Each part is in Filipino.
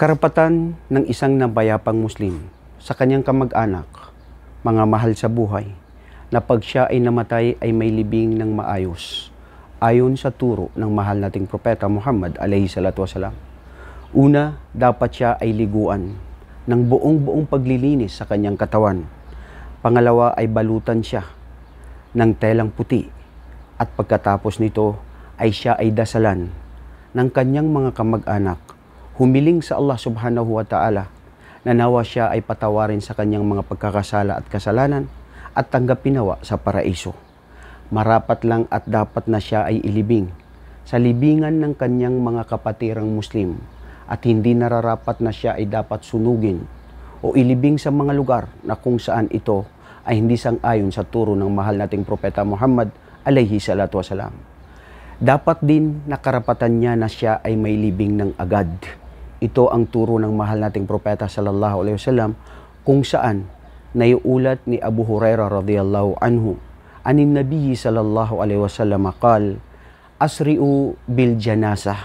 Karapatan ng isang nabayapang Muslim sa kanyang kamag-anak, mga mahal sa buhay, na pag siya ay namatay ay may libing ng maayos, ayon sa turo ng mahal nating propeta Muhammad alayhi salatu wasalam. Una, dapat siya ay liguan ng buong-buong paglilinis sa kanyang katawan. Pangalawa ay balutan siya ng telang puti at pagkatapos nito ay siya ay dasalan ng kanyang mga kamag-anak humiling sa Allah subhanahu wa ta'ala na nawa siya ay patawarin sa kanyang mga pagkakasala at kasalanan at tanggapin nawa sa paraiso. Marapat lang at dapat na siya ay ilibing sa libingan ng kanyang mga kapatirang Muslim at hindi nararapat na siya ay dapat sunugin o ilibing sa mga lugar na kung saan ito ay hindi sang-ayon sa turo ng mahal nating Propeta Muhammad alayhi salatu wasalam. Dapat din nakarapatan niya na siya ay may libing ng agad ito ang turo ng mahal nating propeta sallallahu alaihi wasallam kung saan naiulat ni Abu Huraira radhiyallahu anhu anin nabi sallallahu alaihi wasallam qal asri'u bil janasah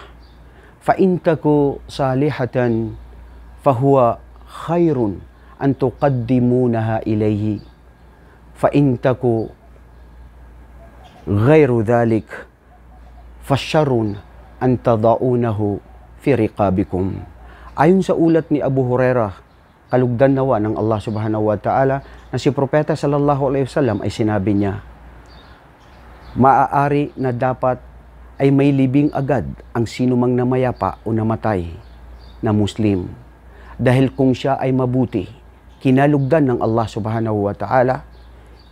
fa in taku salihatan fahuwa khairun an tuqaddimunaha ilayhi fa in taku ghairu dhalik fasharun an tadaunahu fi riqabikum. Ayon sa ulat ni Abu Hurairah, kalugdan nawa ng Allah subhanahu wa ta'ala na si Propeta sallallahu alaihi wasallam ay sinabi niya, maaari na dapat ay may libing agad ang sinumang namayapa o namatay na Muslim. Dahil kung siya ay mabuti, kinalugdan ng Allah subhanahu wa ta'ala,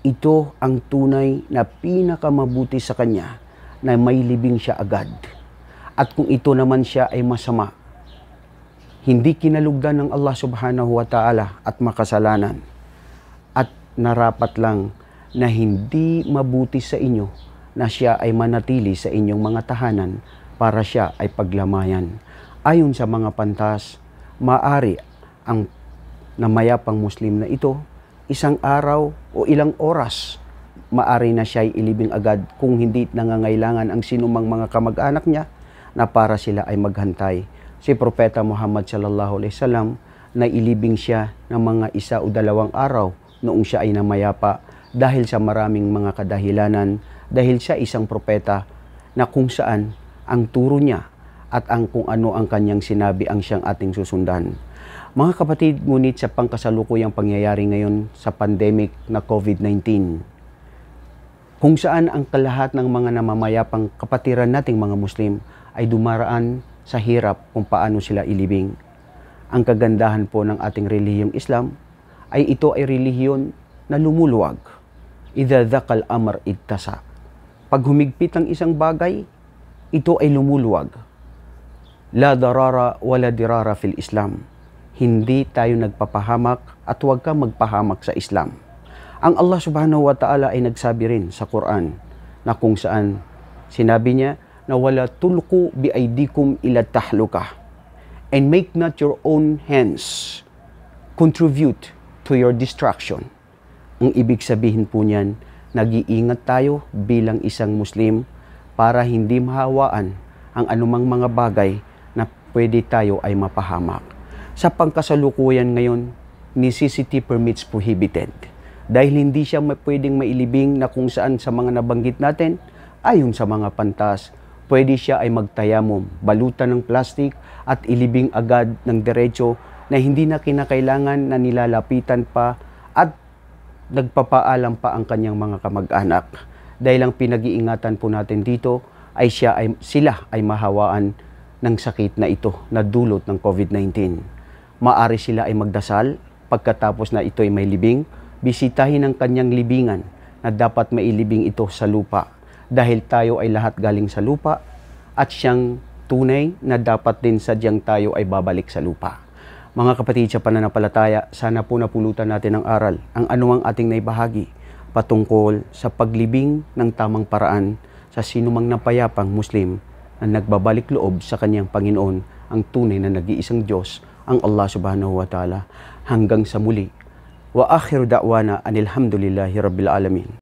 ito ang tunay na pinakamabuti sa kanya na may libing siya agad. At kung ito naman siya ay masama, hindi kinalugdan ng Allah subhanahu wa ta'ala at makasalanan. At narapat lang na hindi mabuti sa inyo na siya ay manatili sa inyong mga tahanan para siya ay paglamayan. Ayon sa mga pantas, maari ang namayapang Muslim na ito, isang araw o ilang oras maari na siya'y ilibing agad kung hindi nangangailangan ang sinumang mga kamag-anak niya na para sila ay maghantay. Si Propeta Muhammad sallallahu alaihi wasallam na ilibing siya ng mga isa o dalawang araw noong siya ay namayapa dahil sa maraming mga kadahilanan dahil siya isang propeta na kung saan ang turo niya at ang kung ano ang kanyang sinabi ang siyang ating susundan. Mga kapatid, ngunit sa pangkasalukuyang pangyayari ngayon sa pandemic na COVID-19, kung saan ang kalahat ng mga namamayapang kapatiran nating mga Muslim ay dumaraan sa hirap kung paano sila ilibing. Ang kagandahan po ng ating relihiyong Islam ay ito ay relihiyon na lumuluwag. Idha dhaqal amar idtasa. Pag humigpit ang isang bagay, ito ay lumuluwag. La darara wala dirara fil Islam. Hindi tayo nagpapahamak at huwag ka magpahamak sa Islam. Ang Allah subhanahu wa ta'ala ay nagsabi rin sa Quran na kung saan sinabi niya, na wala tulku bi aidikum ila tahluka and make not your own hands contribute to your destruction. Ang ibig sabihin po niyan, nag-iingat tayo bilang isang Muslim para hindi mahawaan ang anumang mga bagay na pwede tayo ay mapahamak. Sa pangkasalukuyan ngayon, necessity permits prohibited. Dahil hindi siya pwedeng mailibing na kung saan sa mga nabanggit natin, ayon sa mga pantas pwede siya ay magtayamom, balutan ng plastik at ilibing agad ng derecho na hindi na kinakailangan na nilalapitan pa at nagpapaalam pa ang kanyang mga kamag-anak. Dahil ang pinag-iingatan po natin dito ay, siya ay sila ay mahawaan ng sakit na ito na dulot ng COVID-19. Maari sila ay magdasal pagkatapos na ito ay may libing, bisitahin ang kanyang libingan na dapat mailibing ito sa lupa dahil tayo ay lahat galing sa lupa at siyang tunay na dapat din sadyang tayo ay babalik sa lupa. Mga kapatid sa pananampalataya, sana po napulutan natin ang aral, ang anumang ating naibahagi patungkol sa paglibing ng tamang paraan sa sinumang napayapang Muslim na nagbabalik loob sa kanyang Panginoon ang tunay na nag-iisang Diyos, ang Allah subhanahu wa ta'ala, hanggang sa muli. Wa akhiru da'wana anilhamdulillahi rabbil alamin.